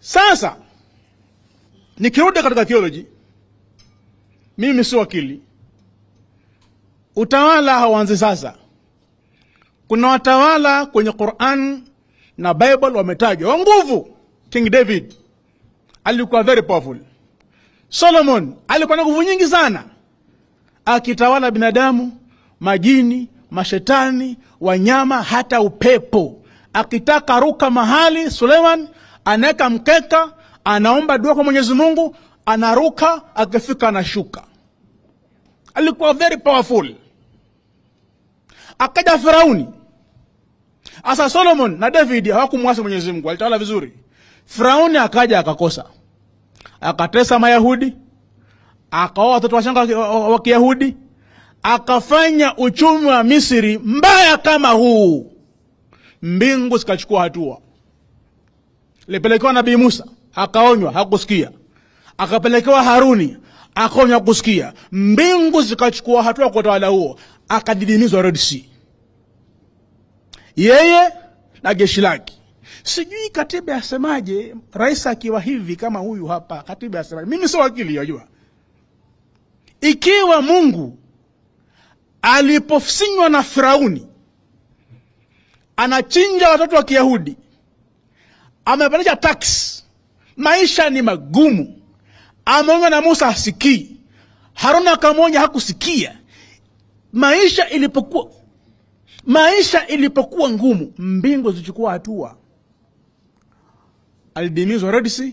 Sasa nikirudi katika theology, mimi si wakili. Utawala hauanzi sasa. Kuna watawala kwenye Quran na Bible wametajwa wa nguvu. King David alikuwa very powerful. Solomon alikuwa na nguvu nyingi sana, akitawala binadamu, majini, mashetani, wanyama, hata upepo. Akitaka ruka mahali, Suleiman anaweka mkeka, anaomba dua kwa Mwenyezi Mungu, anaruka, akifika anashuka. Alikuwa very powerful. Akaja Firauni. Asa Solomon na David hawakumwasi Mwenyezi Mungu, alitawala vizuri. Firauni akaja akakosa, akatesa Mayahudi, akaoa watoto wachanga wa Kiyahudi, akafanya uchumi wa Misri mbaya kama huu. Mbingu zikachukua hatua. Lipelekewa Nabii Musa akaonywa, hakusikia. Akapelekewa Haruni akaonywa, hakusikia. Mbingu zikachukua hatua kwa utawala huo, akadidimizwa Red Sea, yeye na jeshi lake. Sijui katiba yasemaje, rais akiwa hivi kama huyu hapa, katiba yasemaje? Mimi sio wakili, wajua. Ikiwa Mungu alipofinywa na Firauni anachinja watoto wa Kiyahudi amepandisha tax, maisha ni magumu. Ameonya na Musa asikii haruna akamwonya hakusikia. Maisha ilipokuwa maisha ilipokuwa ngumu, mbingu zichukua hatua. Alidimizwa Red Sea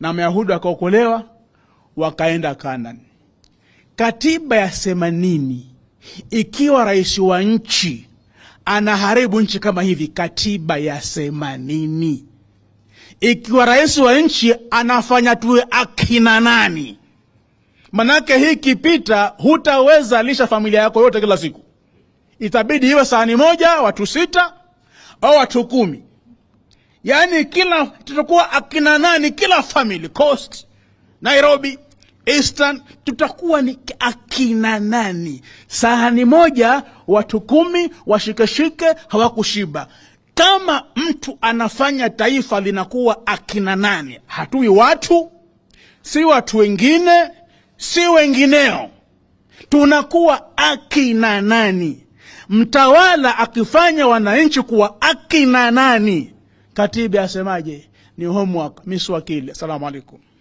na Mayahudi wakaokolewa wakaenda Kanani. Katiba ya themanini ikiwa rais wa nchi anaharibu nchi kama hivi, katiba yasema nini? Ikiwa rais wa nchi anafanya tuwe akina nani? Manake hii kipita, hutaweza lisha familia yako yote kila siku, itabidi iwe sahani moja watu sita au watu kumi. Yaani kila tutakuwa akina nani? Kila family coast Nairobi Eastern tutakuwa ni akina nani? Sahani moja watu kumi washikeshike hawakushiba. Kama mtu anafanya taifa linakuwa akina nani? Hatui watu, si watu wengine, si wengineo, tunakuwa akina nani? Mtawala akifanya wananchi kuwa akina nani? Katibi asemaje? Ni homework, miswakili. Assalamu alaikum.